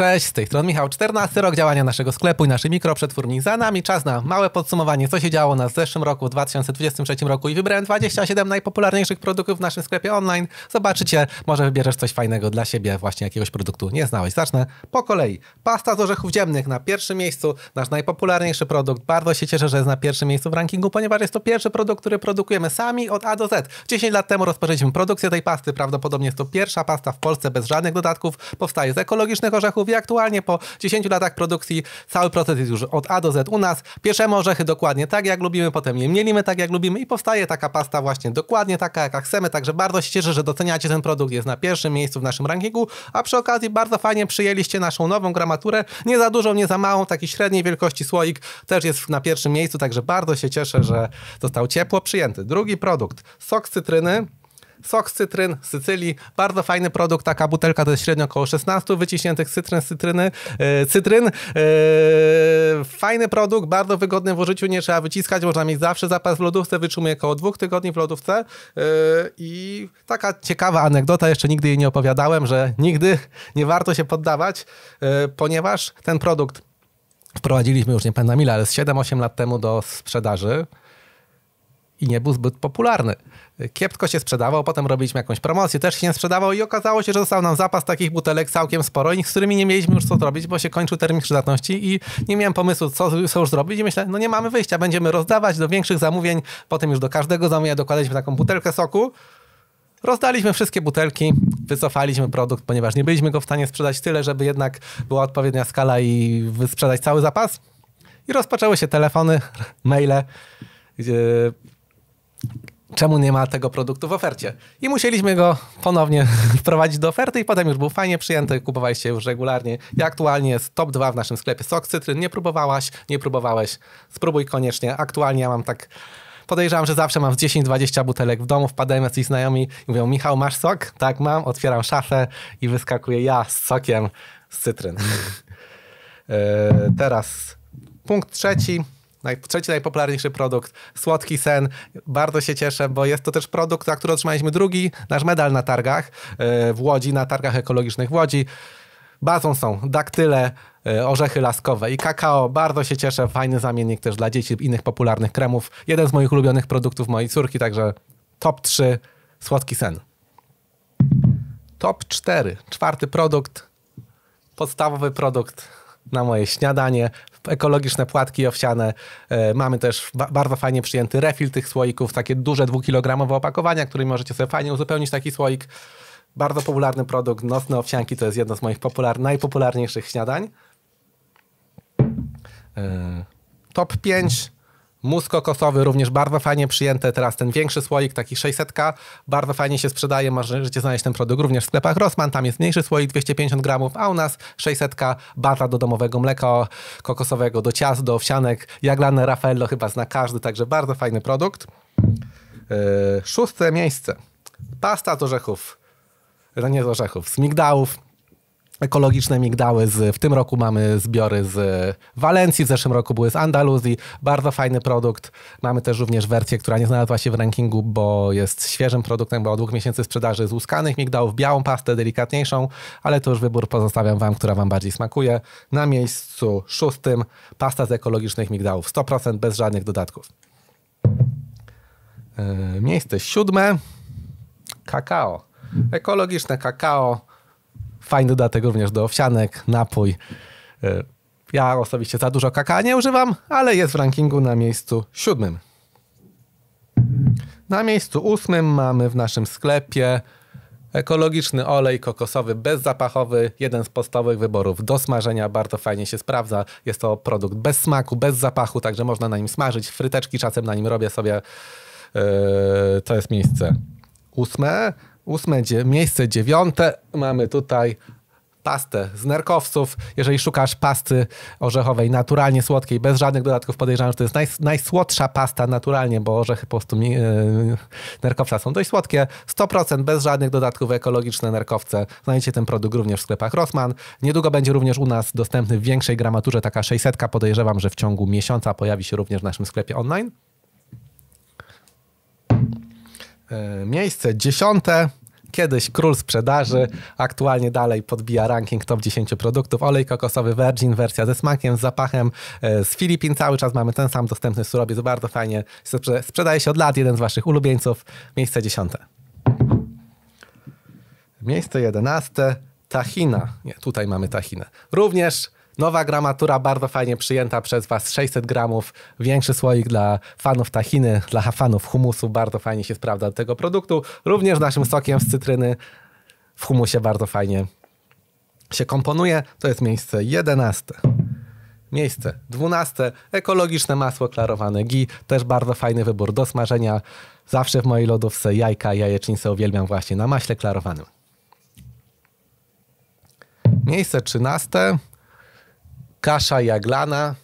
Cześć, z tej strony Michał, 14 rok działania naszego sklepu i naszej mikroprzetwórni. Za nami czas na małe podsumowanie, co się działo na zeszłym roku, w 2023 roku i wybrałem 27 najpopularniejszych produktów w naszym sklepie online. Zobaczycie, może wybierzesz coś fajnego dla siebie, właśnie jakiegoś produktu nie znałeś. Zacznę po kolei. Pasta z orzechów ziemnych na pierwszym miejscu, nasz najpopularniejszy produkt. Bardzo się cieszę, że jest na pierwszym miejscu w rankingu, ponieważ jest to pierwszy produkt, który produkujemy sami od A do Z. 10 lat temu rozpoczęliśmy produkcję tej pasty, prawdopodobnie jest to pierwsza pasta w Polsce bez żadnych dodatków, powstaje z ekologicznych orzechów mówię aktualnie po 10 latach produkcji cały proces jest już od A do Z u nas. Pieszemy orzechy dokładnie tak, jak lubimy, potem je mielimy tak, jak lubimy i powstaje taka pasta właśnie dokładnie taka, jaka chcemy, także bardzo się cieszę, że doceniacie ten produkt, jest na pierwszym miejscu w naszym rankingu, a przy okazji bardzo fajnie przyjęliście naszą nową gramaturę, nie za dużą, nie za małą, taki średniej wielkości słoik też jest na pierwszym miejscu, także bardzo się cieszę, że został ciepło przyjęty. Drugi produkt, sok z cytryny, sok z cytryn z Sycylii. Bardzo fajny produkt, taka butelka to jest średnio około 16 wyciśniętych cytryn z cytryny. E, cytryn. E, fajny produkt, bardzo wygodny w użyciu, nie trzeba wyciskać, można mieć zawsze zapas w lodówce, wytrzymuje około dwóch tygodni w lodówce. E, I taka ciekawa anegdota, jeszcze nigdy jej nie opowiadałem, że nigdy nie warto się poddawać, e, ponieważ ten produkt Wprowadziliśmy już nie pamiętam ile, ale z 7-8 lat temu do sprzedaży i nie był zbyt popularny. Kiepsko się sprzedawał, potem robiliśmy jakąś promocję, też się nie sprzedawał i okazało się, że został nam zapas takich butelek całkiem sporo, z którymi nie mieliśmy już co zrobić, bo się kończył termin przydatności i nie miałem pomysłu, co, co już zrobić i myślę, no nie mamy wyjścia, będziemy rozdawać do większych zamówień, potem już do każdego zamówienia dokładaliśmy taką butelkę soku, Rozdaliśmy wszystkie butelki, wycofaliśmy produkt, ponieważ nie byliśmy go w stanie sprzedać tyle, żeby jednak była odpowiednia skala i sprzedać cały zapas. I rozpoczęły się telefony, maile, gdzie czemu nie ma tego produktu w ofercie. I musieliśmy go ponownie wprowadzić do oferty i potem już był fajnie przyjęty, kupowaliście już regularnie. I aktualnie jest top 2 w naszym sklepie sok cytryn. Nie próbowałaś, nie próbowałeś, spróbuj koniecznie. Aktualnie ja mam tak, podejrzewam, że zawsze mam z 10-20 butelek w domu, wpadają jacyś znajomi i mówią, Michał, masz sok? Tak, mam. Otwieram szafę i wyskakuję ja z sokiem z cytryn. E, teraz punkt trzeci. Naj, trzeci najpopularniejszy produkt, słodki sen. Bardzo się cieszę, bo jest to też produkt, na który otrzymaliśmy drugi nasz medal na targach e, w Łodzi, na targach ekologicznych w Łodzi. Bazą są daktyle, e, orzechy laskowe i kakao. Bardzo się cieszę, fajny zamiennik też dla dzieci innych popularnych kremów. Jeden z moich ulubionych produktów mojej córki, także top 3 słodki sen. Top 4, czwarty produkt, podstawowy produkt na moje śniadanie, ekologiczne płatki owsiane. E, mamy też bardzo fajnie przyjęty refil tych słoików, takie duże dwukilogramowe opakowania, którymi możecie sobie fajnie uzupełnić taki słoik. Bardzo popularny produkt, nocne owsianki, to jest jedno z moich popular, najpopularniejszych śniadań. E, top 5 Musk kokosowy również bardzo fajnie przyjęte. Teraz ten większy słoik, taki 600, bardzo fajnie się sprzedaje. Możecie znaleźć ten produkt również w sklepach Rossmann. Tam jest mniejszy słoik, 250 gramów, a u nas 600, baza do domowego mleka kokosowego, do ciast, do owsianek, jaglane Raffaello chyba zna każdy, także bardzo fajny produkt. Yy, szóste miejsce. Pasta z orzechów. E, no nie z orzechów, z migdałów ekologiczne migdały. Z, w tym roku mamy zbiory z e, Walencji, w zeszłym roku były z Andaluzji. Bardzo fajny produkt. Mamy też również wersję, która nie znalazła się w rankingu, bo jest świeżym produktem, bo od dwóch miesięcy sprzedaży z łuskanych migdałów, białą pastę, delikatniejszą, ale to już wybór pozostawiam Wam, która Wam bardziej smakuje. Na miejscu szóstym pasta z ekologicznych migdałów, 100% bez żadnych dodatków. E, miejsce siódme, kakao. Ekologiczne kakao Fajny dodatek również do owsianek, napój. E, ja osobiście za dużo kakao nie używam, ale jest w rankingu na miejscu siódmym. Na miejscu ósmym mamy w naszym sklepie ekologiczny olej kokosowy bezzapachowy, jeden z podstawowych wyborów do smażenia, bardzo fajnie się sprawdza. Jest to produkt bez smaku, bez zapachu, także można na nim smażyć. Fryteczki czasem na nim robię sobie. E, to jest miejsce ósme ósme, miejsce dziewiąte. Mamy tutaj pastę z nerkowców. Jeżeli szukasz pasty orzechowej naturalnie słodkiej, bez żadnych dodatków, podejrzewam, że to jest naj, najsłodsza pasta naturalnie, bo orzechy po prostu yy, nerkowca są dość słodkie. 100% bez żadnych dodatków ekologiczne nerkowce. Znajdziecie ten produkt również w sklepach Rossmann. Niedługo będzie również u nas dostępny w większej gramaturze, taka 600. Podejrzewam, że w ciągu miesiąca pojawi się również w naszym sklepie online. Yy, miejsce dziesiąte Kiedyś król sprzedaży, aktualnie dalej podbija ranking top 10 produktów. Olej kokosowy Virgin, wersja ze smakiem, z zapachem e, z Filipin. Cały czas mamy ten sam dostępny surowiec, bardzo fajnie. Sprzedaje się od lat, jeden z waszych ulubieńców. Miejsce dziesiąte. Miejsce jedenaste. Tahina. Nie, tutaj mamy Tahinę. Również Nowa gramatura bardzo fajnie przyjęta przez Was. 600 gramów, większy słoik dla fanów tahiny, dla fanów humusu. Bardzo fajnie się sprawdza do tego produktu. Również naszym sokiem z cytryny w humusie bardzo fajnie się komponuje. To jest miejsce 11. Miejsce 12. Ekologiczne masło klarowane GI. Też bardzo fajny wybór do smażenia. Zawsze w mojej lodówce jajka, jajecznicę uwielbiam właśnie na maśle klarowanym. Miejsce 13 kasza jaglana.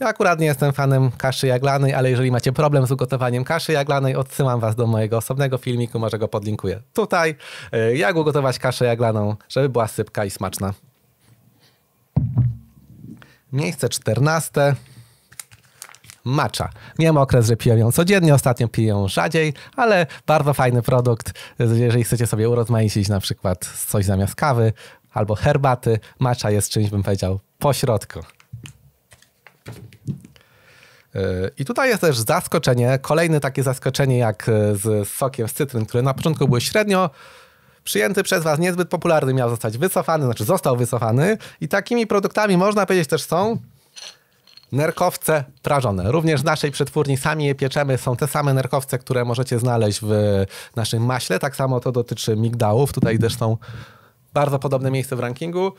Ja akurat nie jestem fanem kaszy jaglanej, ale jeżeli macie problem z ugotowaniem kaszy jaglanej, odsyłam was do mojego osobnego filmiku, może go podlinkuję tutaj. E, jak ugotować kaszę jaglaną, żeby była sypka i smaczna. Miejsce czternaste. Macza. Miałem okres, że piję ją codziennie, ostatnio piję ją rzadziej, ale bardzo fajny produkt, e, jeżeli chcecie sobie urozmaicić na przykład coś zamiast kawy, albo herbaty. Macza jest czymś, bym powiedział, pośrodku. E, I tutaj jest też zaskoczenie, kolejne takie zaskoczenie jak e, z sokiem z cytryn, które na początku był średnio przyjęty przez was, niezbyt popularny, miał zostać wycofany, znaczy został wycofany. I takimi produktami można powiedzieć też są nerkowce prażone. Również w naszej przetwórni sami je pieczemy. Są te same nerkowce, które możecie znaleźć w naszym maśle. Tak samo to dotyczy migdałów. Tutaj też są bardzo podobne miejsce w rankingu.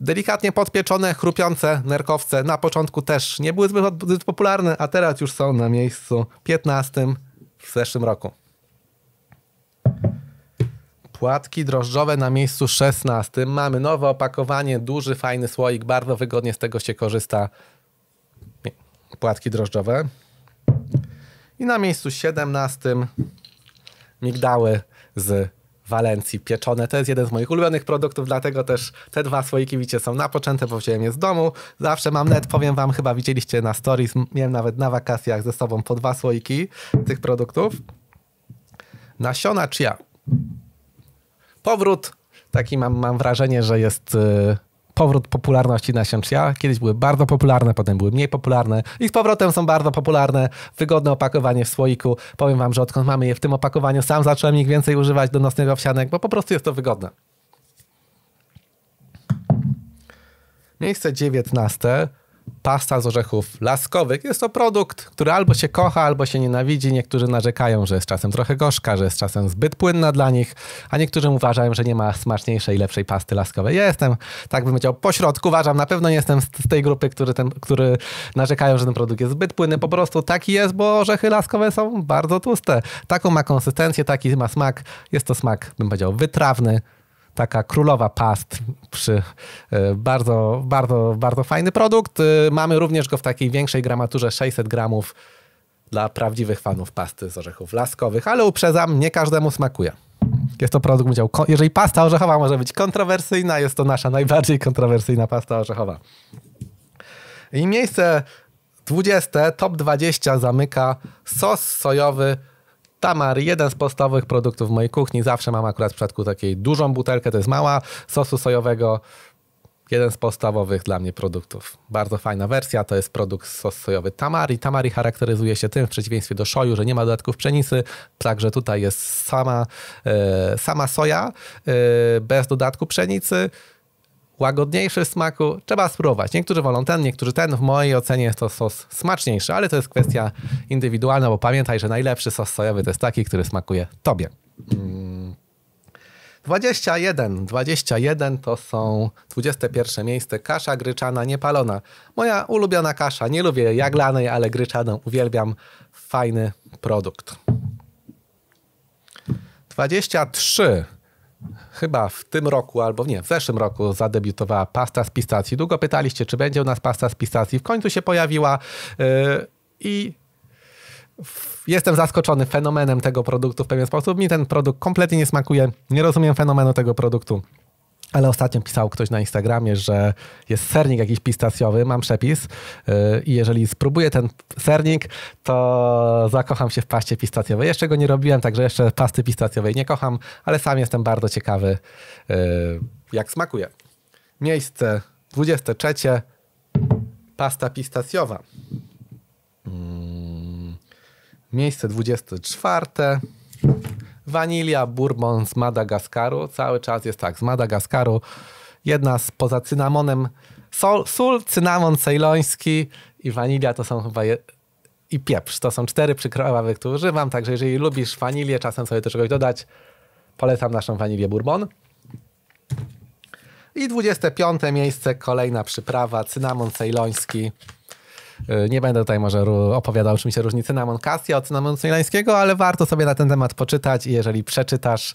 Delikatnie podpieczone, chrupiące nerkowce na początku też nie były zbyt popularne, a teraz już są na miejscu 15 w zeszłym roku. Płatki drożdżowe na miejscu 16. Mamy nowe opakowanie, duży, fajny słoik, bardzo wygodnie z tego się korzysta. Płatki drożdżowe. I na miejscu 17 migdały z Walencji pieczone. To jest jeden z moich ulubionych produktów, dlatego też te dwa słoiki wicie są napoczęte, bo wziąłem je z domu. Zawsze mam net, powiem wam, chyba widzieliście na stories, miałem nawet na wakacjach ze sobą po dwa słoiki tych produktów. Nasiona chia. Powrót, taki mam, mam wrażenie, że jest... Yy powrót popularności nasion chia. Kiedyś były bardzo popularne, potem były mniej popularne i z powrotem są bardzo popularne. Wygodne opakowanie w słoiku. Powiem wam, że odkąd mamy je w tym opakowaniu, sam zacząłem ich więcej używać do nocnych owsianek, bo po prostu jest to wygodne. Miejsce dziewiętnaste pasta z orzechów laskowych. Jest to produkt, który albo się kocha, albo się nienawidzi. Niektórzy narzekają, że jest czasem trochę gorzka, że jest czasem zbyt płynna dla nich, a niektórzy uważają, że nie ma smaczniejszej lepszej pasty laskowej. Ja jestem, tak bym powiedział, pośrodku. Uważam, na pewno nie jestem z, tej grupy, który, ten, który narzekają, że ten produkt jest zbyt płynny. Po prostu taki jest, bo orzechy laskowe są bardzo tłuste. Taką ma konsystencję, taki ma smak. Jest to smak, bym powiedział, wytrawny, taka królowa past przy e, bardzo, bardzo, bardzo fajny produkt. E, mamy również go w takiej większej gramaturze 600 gramów dla prawdziwych fanów pasty z orzechów laskowych, ale uprzedzam, nie każdemu smakuje. Jest to produkt udział. Jeżeli pasta orzechowa może być kontrowersyjna, jest to nasza najbardziej kontrowersyjna pasta orzechowa. I miejsce 20, top 20 zamyka sos sojowy Tamar, jeden z podstawowych produktów w mojej kuchni. Zawsze mam akurat w przypadku takiej dużą butelkę, to jest mała, sosu sojowego. Jeden z podstawowych dla mnie produktów. Bardzo fajna wersja, to jest produkt sos sojowy Tamari. Tamari charakteryzuje się tym, w przeciwieństwie do soju, że nie ma dodatków pszenicy, także tutaj jest sama, e, sama soja e, bez dodatku pszenicy łagodniejszy smaku, trzeba spróbować. Niektórzy wolą ten, niektórzy ten. W mojej ocenie jest to sos smaczniejszy, ale to jest kwestia indywidualna, bo pamiętaj, że najlepszy sos sojowy to jest taki, który smakuje tobie. 21. Mm. 21 to są 21 miejsce. Kasza gryczana niepalona. Moja ulubiona kasza. Nie lubię jaglanej, ale gryczaną uwielbiam. Fajny produkt. 23 chyba w tym roku, albo nie, w zeszłym roku zadebiutowała pasta z pistacji. Długo pytaliście, czy będzie u nas pasta z pistacji. W końcu się pojawiła yy, i jestem zaskoczony fenomenem tego produktu w pewien sposób. Mi ten produkt kompletnie nie smakuje. Nie rozumiem fenomenu tego produktu. Ale ostatnio pisał ktoś na Instagramie, że jest sernik jakiś pistacjowy, mam przepis y, i jeżeli spróbuję ten sernik, to zakocham się w paście pistacjowej. Jeszcze go nie robiłem, także jeszcze pasty pistacjowej nie kocham, ale sam jestem bardzo ciekawy, y, jak smakuje. Miejsce 23. Pasta pistacjowa. Mm. Miejsce 24. Wanilia bourbon z Madagaskaru. Cały czas jest tak, z Madagaskaru. Jedna z, poza cynamonem, sol, sól, cynamon cejloński i wanilia to są chyba... Je, i pieprz. To są cztery przykrawy, które używam, także jeżeli lubisz wanilię, czasem sobie do czegoś dodać, polecam naszą wanilię bourbon. I 25 miejsce, kolejna przyprawa, cynamon cejloński. E, nie będę tutaj może opowiadał czym się różni cynamon Cassia od cynamonu cejlańskiego, ale warto sobie na ten temat poczytać i jeżeli przeczytasz,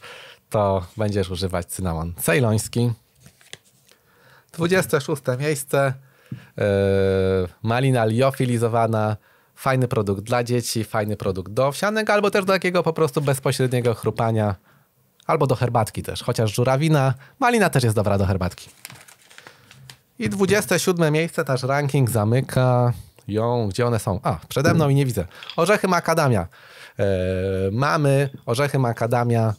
to będziesz używać cynamon cejloński. 26 miejsce. E, malina liofilizowana. Fajny produkt dla dzieci, fajny produkt do owsianek, albo też do takiego po prostu bezpośredniego chrupania, albo do herbatki też. Chociaż żurawina, malina też jest dobra do herbatki. I 27 miejsce też ranking zamyka ją, gdzie one są? A, przede mną i nie widzę. Orzechy makadamia. Yy, e, mamy orzechy makadamia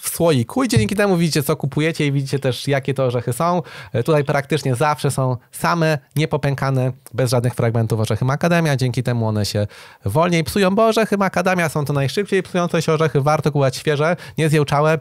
w słoiku i dzięki temu widzicie, co kupujecie i widzicie też, jakie to orzechy są. E, tutaj praktycznie zawsze są same, niepopękane, bez żadnych fragmentów orzechy makadamia, dzięki temu one się wolniej psują, bo orzechy makadamia są to najszybciej psujące się orzechy, warto kupować świeże, niezjełczałe,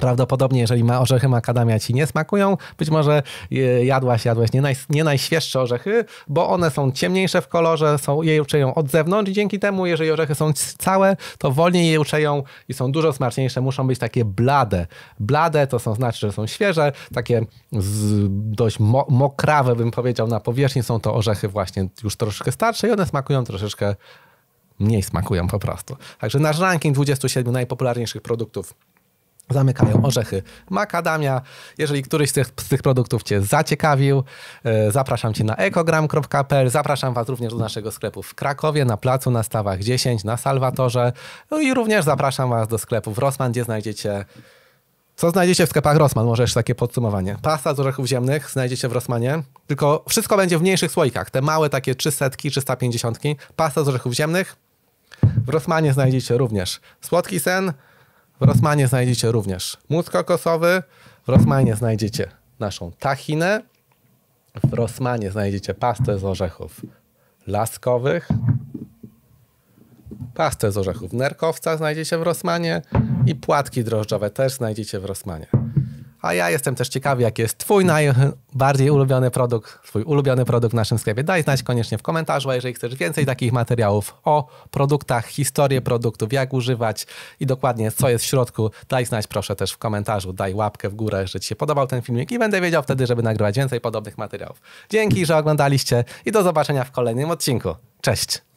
Prawdopodobnie, jeżeli ma orzechy makadamia ci nie smakują, być może e, jadłaś, jadłeś nie, naj, nie najświeższe orzechy, bo one są ciemniejsze w kolorze, są, je uczeją od zewnątrz i dzięki temu, jeżeli orzechy są całe, to wolniej je uczeją i są dużo smaczniejsze. Muszą być takie blade. Blade to są znaczy, że są świeże, takie z, dość mo, mokrawe, bym powiedział, na powierzchni są to orzechy właśnie już troszkę starsze i one smakują troszeczkę mniej smakują po prostu. Także nasz ranking 27 najpopularniejszych produktów Zamykają orzechy makadamia. Jeżeli któryś z tych, z tych produktów Cię zaciekawił, e, zapraszam Cię na ekogram.pl. Zapraszam Was również do naszego sklepu w Krakowie, na placu, na stawach 10, na Salwatorze. No i również zapraszam Was do w Rosman, gdzie znajdziecie. Co znajdziecie w sklepach Rosman? Może jeszcze takie podsumowanie. Pasta z orzechów ziemnych znajdziecie w Rosmanie, tylko wszystko będzie w mniejszych słoikach. Te małe takie 300, 350. Pasta z orzechów ziemnych. W Rosmanie znajdziecie również słodki sen, w Rosmanie znajdziecie również mózg kokosowy, w Rosmanie znajdziecie naszą tachinę. w Rosmanie znajdziecie pastę z orzechów laskowych, pastę z orzechów nerkowca znajdziecie w Rosmanie i płatki drożdżowe też znajdziecie w Rosmanie. A ja jestem też ciekawy, jaki jest Twój najbardziej ulubiony produkt, Twój ulubiony produkt w naszym sklepie. Daj znać koniecznie w komentarzu, a jeżeli chcesz więcej takich materiałów o produktach, historię produktów, jak używać i dokładnie co jest w środku, daj znać proszę też w komentarzu, daj łapkę w górę, że Ci się podobał ten filmik i będę wiedział wtedy, żeby nagrywać więcej podobnych materiałów. Dzięki, że oglądaliście i do zobaczenia w kolejnym odcinku. Cześć!